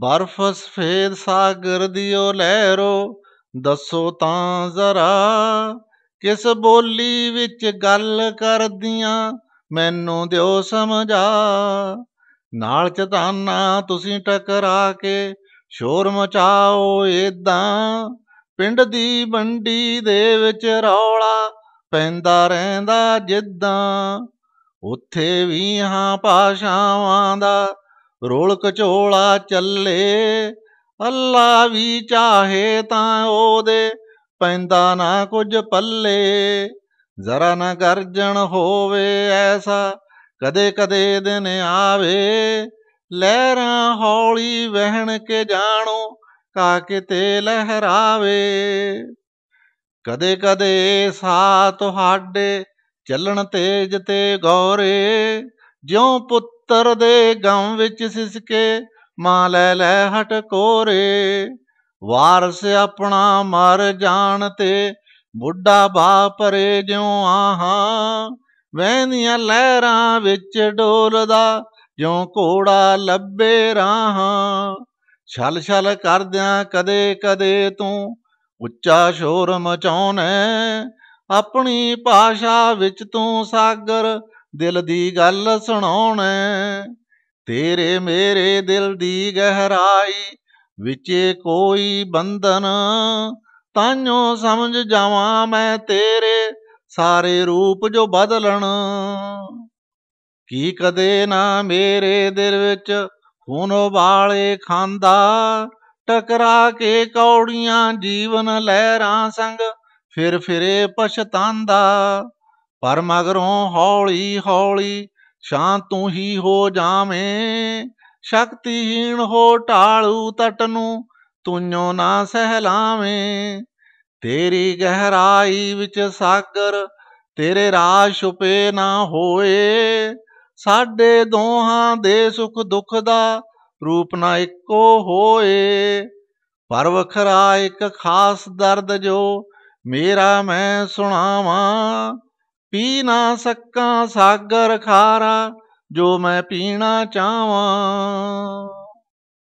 ਬਰਫ਼ ਸਫੇਦ ਸਾਗਰ ਦਿਓ ਲਹਿਰੋ ਦੱਸੋ ਤਾਂ ਜ਼ਰਾ ਕਿਸ ਬੋਲੀ ਵਿੱਚ ਗੱਲ ਕਰਦੀਆਂ ਮੈਨੂੰ ਦਿਓ ਸਮਝਾ ਨਾਲ ਚਤਾਨਾ ਤੁਸੀਂ ਟਕਰਾ ਕੇ ਸ਼ੋਰ ਮਚਾਓ ਏਦਾਂ ਪਿੰਡ ਦੀ ਮੰਡੀ ਦੇ ਵਿੱਚ ਰੌਲਾ ਪੈਂਦਾ ਰਹਿੰਦਾ ਜਿੱਦਾਂ ਉੱਥੇ ਵੀ ਹਾਂ ਭਾਸ਼ਾਵਾਂ ਦਾ ਰੋਲ ਕਚੋਲਾ ਚੱਲੇ ਅੱਲਾ ਵੀ ਚਾਹੇ ਤਾਂ ਉਹਦੇ ਪੈਂਦਾ ਨਾ ਕੁਝ ਪੱਲੇ ਜ਼ਰਾ ਨਾ ਗਰਜਣ ਹੋਵੇ ਐਸਾ ਕਦੇ ਕਦੇ ਦਿਨ ਆਵੇ ਲਹਿਰਾਂ ਹੌਲੀ ਵਹਿਣ ਕੇ ਜਾਣੋ ਕਾ ਕਿਤੇ ਲਹਿਰਾਵੇ ਕਦੇ ਕਦੇ ਸਾ ਤੁਹਾਡੇ ਚੱਲਣ ਤੇਜ ਤੇ ਗੌਰੇ ਜਿਉ ਪੁੱਤ ਪੁੱਤਰ ਦੇ ਗਮ ਵਿੱਚ ਸਿਸਕੇ ਮਾਂ ਲੈ ਲੈ ਹਟ ਕੋਰੇ ਵਾਰਸ ਆਪਣਾ ਮਰ ਜਾਣ ਤੇ ਬੁੱਢਾ ਬਾਪਰੇ ਜਿਉ ਆਹਾ ਵਹਿਨੀਆਂ ਲਹਿਰਾਂ ਵਿੱਚ ਡੋਲਦਾ ਜਿਉ ਕੋੜਾ ਲੱਭੇ ਰਾਹਾਂ ਛਲ ਛਲ ਕਰਦਿਆਂ ਕਦੇ ਕਦੇ ਤੂੰ ਉੱਚਾ ਸ਼ੋਰ ਮਚਾਉਣਾ ਆਪਣੀ ਭਾਸ਼ਾ ਵਿੱਚ ਤੂੰ ਸਾਗਰ ਦਿਲ ਦੀ ਗੱਲ ਸੁਣਾਉਣ ਤੇਰੇ ਮੇਰੇ ਦਿਲ ਦੀ ਗਹਿਰਾਈ ਵਿੱਚ ਕੋਈ ਬੰਧਨ ਤਾਂਿਓ ਸਮਝ ਜਾਵਾਂ ਮੈਂ ਤੇਰੇ ਸਾਰੇ ਰੂਪ ਜੋ ਬਦਲਣ ਕੀ ਕਦੇ ਨਾ ਮੇਰੇ ਦਿਲ ਵਿੱਚ ਹੁਣ ਵਾਲੇ ਖਾਂਦਾ ਟਕਰਾ ਕੇ ਕੌੜੀਆਂ ਜੀਵਨ ਲਹਿਰਾਂ ਸੰਗ ਫਿਰ ਫਿਰੇ ਪਛਤਾਂਦਾ ਪਰ ਮਗਰੋਂ ਹੌਲੀ ਹੌਲੀ ਸ਼ਾਂਤ ਤੂੰ ਹੀ ਹੋ ਜਾਵੇਂ ਸ਼ਕਤੀਹੀਣ ਹੋ ਢਾਲੂ ਤਟ ਨੂੰ ਤੁਨੋਂ ਨਾ ਸਹਿਲਾਵੇਂ ਤੇਰੀ ਗਹਿਰਾਈ ਵਿੱਚ ਸਾਗਰ ਤੇਰੇ ਰਾਜ ਛੁਪੇ ਨਾ ਹੋਏ ਸਾਡੇ ਦੋਹਾਂ ਦੇ ਸੁਖ ਦੁੱਖ ਦਾ ਰੂਪ ਨਾ ਇੱਕੋ ਹੋਏ ਪਰ ਵਖਰਾ ਇੱਕ ਖਾਸ ਦਰਦ ਜੋ ਮੇਰਾ ਮੈਂ ਸੁਣਾਵਾਂ ਪੀ ਨਾ ਸਕਾਂ ਸਾਗਰ ਖਾਰਾ ਜੋ ਮੈਂ ਪੀਣਾ ਚਾਹਾਂ